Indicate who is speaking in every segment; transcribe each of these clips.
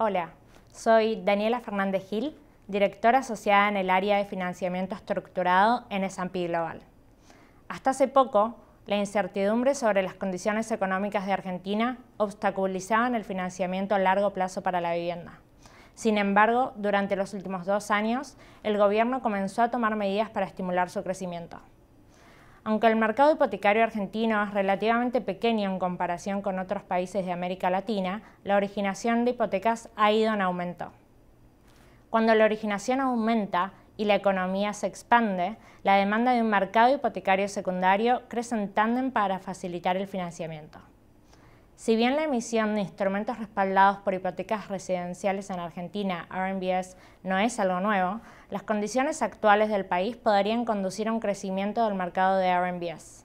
Speaker 1: Hola, soy Daniela Fernández Gil, directora asociada en el área de financiamiento estructurado en S&P Global. Hasta hace poco, la incertidumbre sobre las condiciones económicas de Argentina obstaculizaban el financiamiento a largo plazo para la vivienda. Sin embargo, durante los últimos dos años, el gobierno comenzó a tomar medidas para estimular su crecimiento. Aunque el mercado hipotecario argentino es relativamente pequeño en comparación con otros países de América Latina, la originación de hipotecas ha ido en aumento. Cuando la originación aumenta y la economía se expande, la demanda de un mercado hipotecario secundario crece en tándem para facilitar el financiamiento. Si bien la emisión de instrumentos respaldados por hipotecas residenciales en Argentina, RMBS, no es algo nuevo, las condiciones actuales del país podrían conducir a un crecimiento del mercado de RMBS.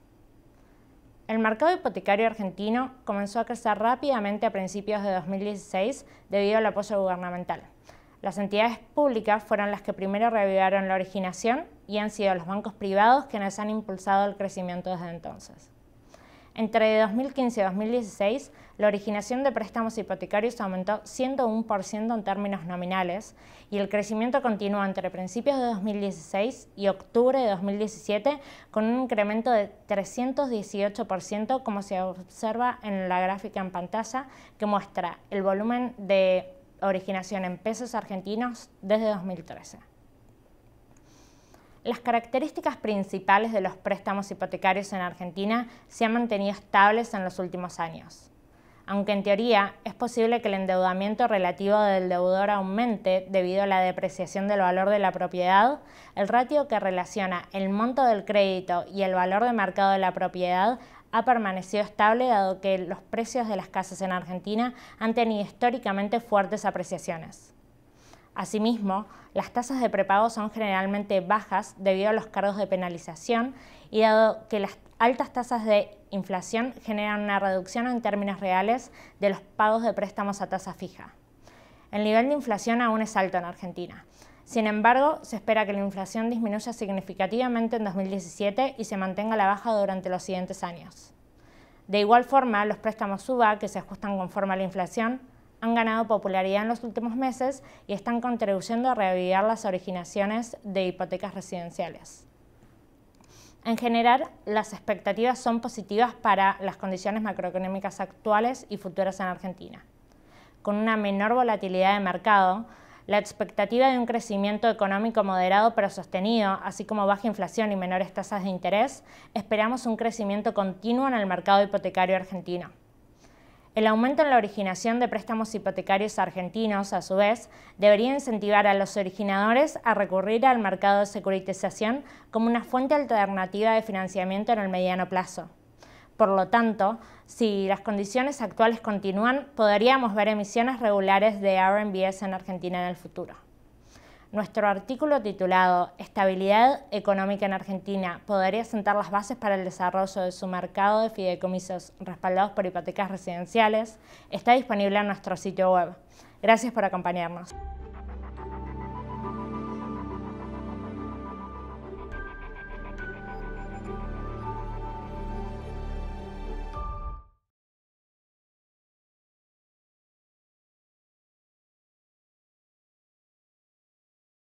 Speaker 1: El mercado hipotecario argentino comenzó a crecer rápidamente a principios de 2016 debido al apoyo gubernamental. Las entidades públicas fueron las que primero reavivaron la originación y han sido los bancos privados quienes han impulsado el crecimiento desde entonces. Entre 2015 y 2016, la originación de préstamos hipotecarios aumentó 101% en términos nominales y el crecimiento continúa entre principios de 2016 y octubre de 2017 con un incremento de 318% como se observa en la gráfica en pantalla que muestra el volumen de originación en pesos argentinos desde 2013. Las características principales de los préstamos hipotecarios en Argentina se han mantenido estables en los últimos años. Aunque en teoría es posible que el endeudamiento relativo del deudor aumente debido a la depreciación del valor de la propiedad, el ratio que relaciona el monto del crédito y el valor de mercado de la propiedad ha permanecido estable dado que los precios de las casas en Argentina han tenido históricamente fuertes apreciaciones. Asimismo, las tasas de prepago son generalmente bajas debido a los cargos de penalización y dado que las altas tasas de inflación generan una reducción en términos reales de los pagos de préstamos a tasa fija. El nivel de inflación aún es alto en Argentina. Sin embargo, se espera que la inflación disminuya significativamente en 2017 y se mantenga a la baja durante los siguientes años. De igual forma, los préstamos suba que se ajustan conforme a la inflación, han ganado popularidad en los últimos meses y están contribuyendo a reavivar las originaciones de hipotecas residenciales. En general, las expectativas son positivas para las condiciones macroeconómicas actuales y futuras en Argentina. Con una menor volatilidad de mercado, la expectativa de un crecimiento económico moderado pero sostenido, así como baja inflación y menores tasas de interés, esperamos un crecimiento continuo en el mercado hipotecario argentino. El aumento en la originación de préstamos hipotecarios argentinos, a su vez, debería incentivar a los originadores a recurrir al mercado de securitización como una fuente alternativa de financiamiento en el mediano plazo. Por lo tanto, si las condiciones actuales continúan, podríamos ver emisiones regulares de RMBS en Argentina en el futuro nuestro artículo titulado Estabilidad económica en Argentina podría sentar las bases para el desarrollo de su mercado de fideicomisos respaldados por hipotecas residenciales está disponible en nuestro sitio web. Gracias por acompañarnos.